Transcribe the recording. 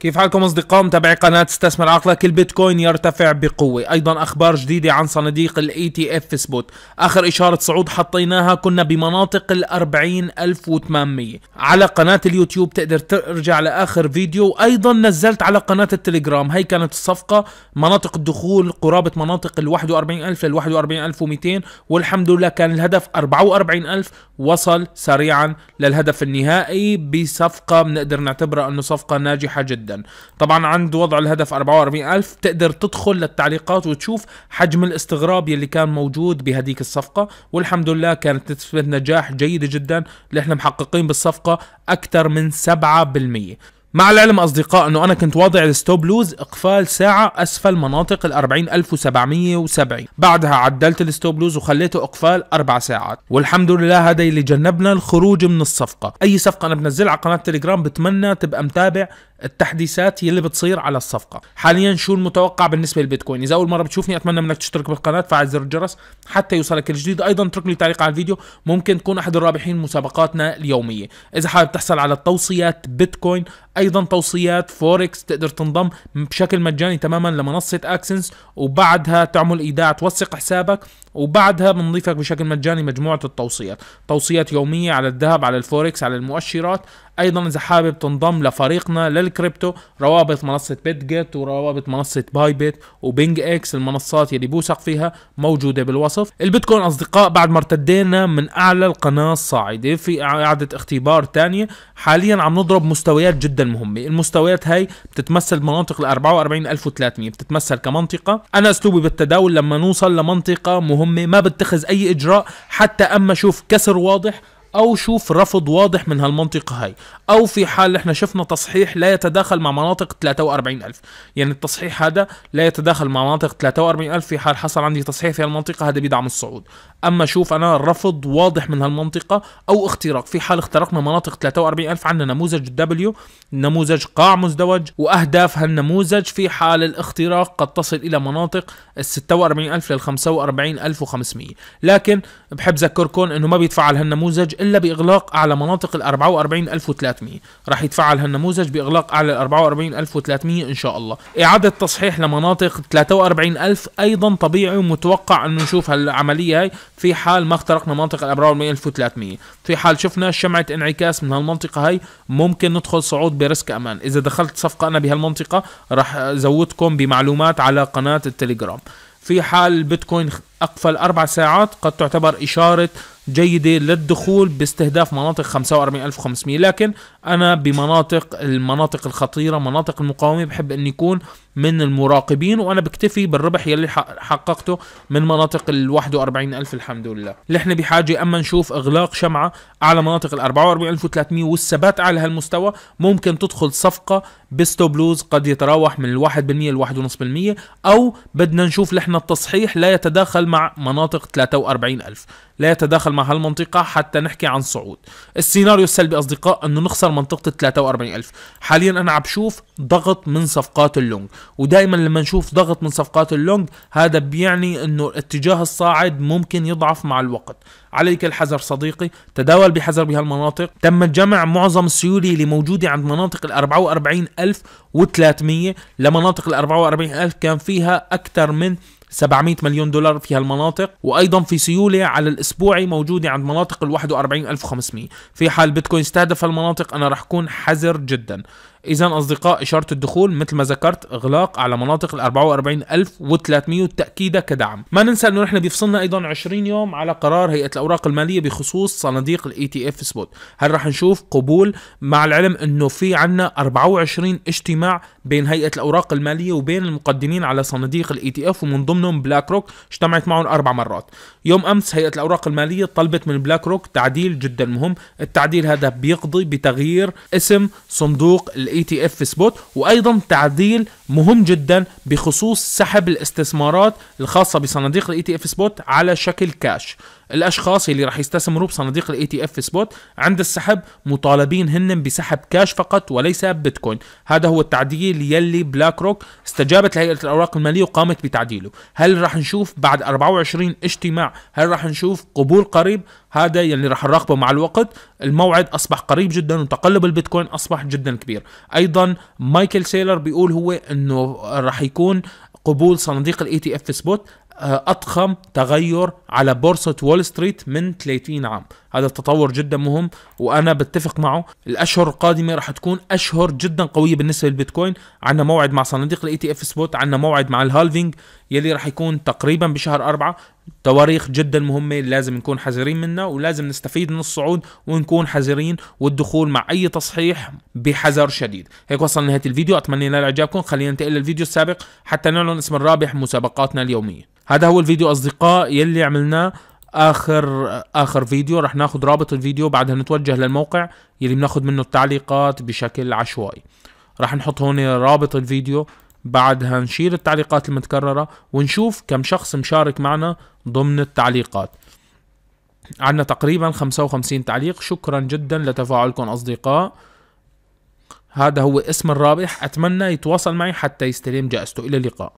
كيف حالكم اصدقاء متابعي قناة استثمر عقلك البيتكوين يرتفع بقوة ايضا اخبار جديدة عن صناديق الاي تي اف سبوت اخر اشارة صعود حطيناها كنا بمناطق الـ 40800 على قناة اليوتيوب تقدر ترجع لاخر فيديو ايضا نزلت على قناة التليجرام هي كانت الصفقة مناطق الدخول قرابة مناطق الـ 41000 لل 41200 والحمد لله كان الهدف 44000 وصل سريعا للهدف النهائي بصفقة بنقدر نعتبرها انه صفقة ناجحة جدا جدا طبعا عند وضع الهدف 44000 تقدر تدخل للتعليقات وتشوف حجم الاستغراب يلي كان موجود بهديك الصفقة والحمد لله كانت نسبة نجاح جيدة جدا اللي احنا محققين بالصفقة أكثر من 7% مع العلم أصدقاء أنه أنا كنت واضع الستوب لوز إقفال ساعة أسفل مناطق ال 40770 بعدها عدلت الستوب لوز وخليته إقفال أربع ساعات والحمد لله هذا اللي جنبنا الخروج من الصفقة أي صفقة أنا بنزلها على قناة تليجرام بتمنى تبقى متابع التحديثات يلي بتصير على الصفقه حاليا شو المتوقع بالنسبه للبيتكوين اذا اول مره بتشوفني اتمنى منك تشترك بالقناه تفعل زر الجرس حتى يوصلك الجديد ايضا اترك لي تعليق على الفيديو ممكن تكون احد الرابحين مسابقاتنا اليوميه اذا حابب تحصل على توصيات بيتكوين ايضا توصيات فوركس تقدر تنضم بشكل مجاني تماما لمنصه اكسنس وبعدها تعمل ايداع توثق حسابك وبعدها بنضيفك بشكل مجاني مجموعه التوصيات توصيات يوميه على الذهب على الفوركس على المؤشرات ايضا اذا حابب تنضم لفريقنا للكريبتو روابط منصه بيت جيت وروابط منصه باي بيت وبينج اكس المنصات يلي بوثق فيها موجوده بالوصف البيتكوين اصدقاء بعد ما ارتدينا من اعلى القناه الصاعده في اعاده اختبار ثانيه حاليا عم نضرب مستويات جدا مهمه المستويات هاي بتتمثل بمناطق ال 44300 بتتمثل كمنطقه انا اسلوبي بالتداول لما نوصل لمنطقه مهمه امي ما بتخذ اي اجراء حتى اما اشوف كسر واضح او شوف رفض واضح من هالمنطقه هاي او في حال احنا شفنا تصحيح لا يتداخل مع مناطق 43000 يعني التصحيح هذا لا يتداخل مع مناطق 43000 في حال حصل عندي تصحيح في هالمنطقه هذا بيدعم الصعود اما شوف انا رفض واضح من هالمنطقه او اختراق في حال اخترقنا مناطق 43000 عندنا نموذج W نموذج قاع مزدوج واهداف هالنموذج في حال الاختراق قد تصل الى مناطق ال 46000 لل الف لكن بحب ذكركم انه ما بيتفعل هالنموذج إلا بإغلاق أعلى مناطق ال 44300 راح يتفعل هالنموذج بإغلاق أعلى ال 44300 إن شاء الله إعادة تصحيح لمناطق 43000 أيضا طبيعي ومتوقع أنه نشوف هالعملية هاي في حال ما اخترقنا منطقة ال 44300 في حال شفنا شمعة انعكاس من هالمنطقة هاي ممكن ندخل صعود بريسك أمان إذا دخلت صفقة أنا بهالمنطقة راح زودكم بمعلومات على قناة التليجرام في حال البيتكوين أقفل أربع ساعات قد تعتبر إشارة جيدة للدخول باستهداف مناطق 45500 لكن أنا بمناطق المناطق الخطيرة مناطق المقاومة بحب أن يكون من المراقبين وأنا بكتفي بالربح يلي حققته من مناطق ال 41000 الحمد لله نحن بحاجة أما نشوف إغلاق شمعة على مناطق ال 44300 والثبات على هالمستوى ممكن تدخل صفقة بستوب لوز قد يتراوح من ال 1% ل 1.5% أو بدنا نشوف نحن التصحيح لا يتداخل مع مناطق 43000 لا يتداخل مع هالمنطقة حتى نحكي عن صعود السيناريو السلبي أصدقاء أنه نخسر منطقة 43000 حاليا أنا عم بشوف ضغط من صفقات اللونج ودائما لما نشوف ضغط من صفقات اللونج هذا بيعني أنه الاتجاه الصاعد ممكن يضعف مع الوقت عليك الحذر صديقي تداول بحذر بهالمناطق تم جمع معظم السيولة اللي موجودة عند مناطق ال 300 لمناطق ال 44000 كان فيها أكثر من 700 مليون دولار في هالمناطق وايضا في سيوله على الاسبوعي موجوده عند مناطق ال 41500 في حال بيتكوين استهدف هالمناطق انا رح اكون حذر جدا اذا اصدقاء اشاره الدخول مثل ما ذكرت اغلاق على مناطق ال 44300 تاكيدا كدعم ما ننسى انه نحن بيفصلنا ايضا 20 يوم على قرار هيئه الاوراق الماليه بخصوص صناديق الاي تي اف سبوت هل رح نشوف قبول مع العلم انه في عندنا 24 اجتماع بين هيئه الاوراق الماليه وبين المقدمين على صناديق الاي تي اف ومن ضمن ضمنهم بلاك روك اجتمعت معهم أربع مرات يوم أمس هيئة الأوراق المالية طلبت من بلاك روك تعديل جدا مهم التعديل هذا بيقضي بتغيير اسم صندوق الاي e تي اف سبوت وأيضا تعديل مهم جدا بخصوص سحب الاستثمارات الخاصة بصناديق الاي e تي اف سبوت على شكل كاش الاشخاص اللي راح يستثمروا بصناديق الاي تي اف سبوت عند السحب مطالبين هن بسحب كاش فقط وليس بيتكوين هذا هو التعديل يلي بلاك روك استجابت لهيئه الاوراق الماليه وقامت بتعديله هل راح نشوف بعد 24 اجتماع هل راح نشوف قبول قريب هذا يلي راح نراقبه مع الوقت الموعد اصبح قريب جدا وتقلب البيتكوين اصبح جدا كبير ايضا مايكل سيلر بيقول هو انه راح يكون قبول صناديق الاي تي اف سبوت آه، اضخم تغير على بورصه وول ستريت من 30 عام هذا التطور جدا مهم وانا بتفق معه الاشهر القادمه راح تكون اشهر جدا قويه بالنسبه للبيتكوين عندنا موعد مع صناديق الاي تي اف سبوت عندنا موعد مع الهالفينج يلي راح يكون تقريبا بشهر أربعة تواريخ جدا مهمه لازم نكون حذرين منها ولازم نستفيد من الصعود ونكون حذرين والدخول مع اي تصحيح بحذر شديد هيك وصلنا نهاية الفيديو اتمنى نال اعجابكم خلينا ننتقل للفيديو السابق حتى نعلن اسم الرابح مسابقاتنا اليوميه هذا هو الفيديو اصدقاء يلي عملناه اخر اخر فيديو رح ناخذ رابط الفيديو بعدها نتوجه للموقع يلي بناخذ منه التعليقات بشكل عشوائي رح نحط هون رابط الفيديو بعدها نشيل التعليقات المتكررة ونشوف كم شخص مشارك معنا ضمن التعليقات عندنا تقريبا 55 تعليق شكرا جدا لتفاعلكم أصدقاء هذا هو اسم الرابح أتمنى يتواصل معي حتى يستلم جائزته إلى اللقاء